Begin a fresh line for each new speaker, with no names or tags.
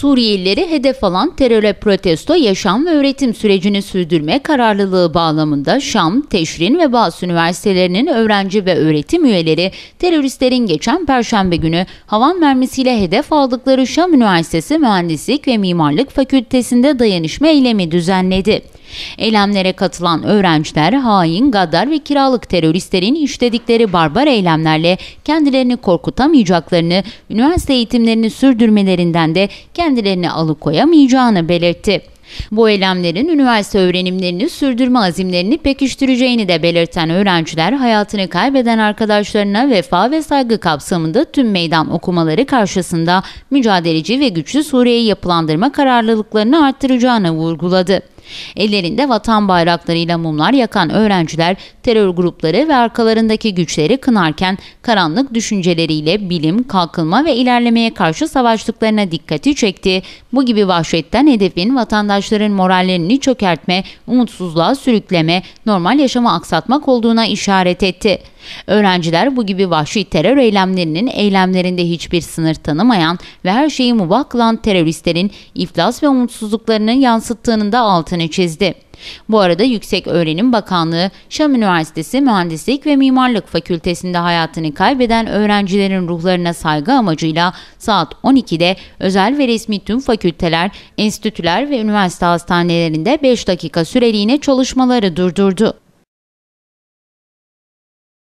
Suriyelileri hedef alan teröre protesto, yaşam ve öğretim sürecini sürdürme kararlılığı bağlamında Şam, Teşrin ve Bas Üniversitelerinin öğrenci ve öğretim üyeleri teröristlerin geçen perşembe günü havan mermisiyle hedef aldıkları Şam Üniversitesi Mühendislik ve Mimarlık Fakültesi'nde dayanışma eylemi düzenledi. Eylemlere katılan öğrenciler hain, gaddar ve kiralık teröristlerin işledikleri barbar eylemlerle kendilerini korkutamayacaklarını, üniversite eğitimlerini sürdürmelerinden de kendilerini alıkoyamayacağını belirtti. Bu eylemlerin üniversite öğrenimlerini sürdürme azimlerini pekiştireceğini de belirten öğrenciler hayatını kaybeden arkadaşlarına vefa ve saygı kapsamında tüm meydan okumaları karşısında mücadeleci ve güçlü Suriye'yi yapılandırma kararlılıklarını arttıracağını vurguladı. Ellerinde vatan bayraklarıyla mumlar yakan öğrenciler terör grupları ve arkalarındaki güçleri kınarken karanlık düşünceleriyle bilim, kalkınma ve ilerlemeye karşı savaştıklarına dikkati çekti. Bu gibi vahşetten hedefin vatandaşların morallerini çökertme, umutsuzluğa sürükleme, normal yaşamı aksatmak olduğuna işaret etti. Öğrenciler bu gibi vahşi terör eylemlerinin eylemlerinde hiçbir sınır tanımayan ve her şeyi mubah kılan teröristlerin iflas ve umutsuzluklarını yansıttığının da altını çizdi. Bu arada Yüksek Öğrenim Bakanlığı, Şam Üniversitesi Mühendislik ve Mimarlık Fakültesinde hayatını kaybeden öğrencilerin ruhlarına saygı amacıyla saat 12'de özel ve resmi tüm fakülteler, enstitüler ve üniversite hastanelerinde 5 dakika süreliğine çalışmaları durdurdu.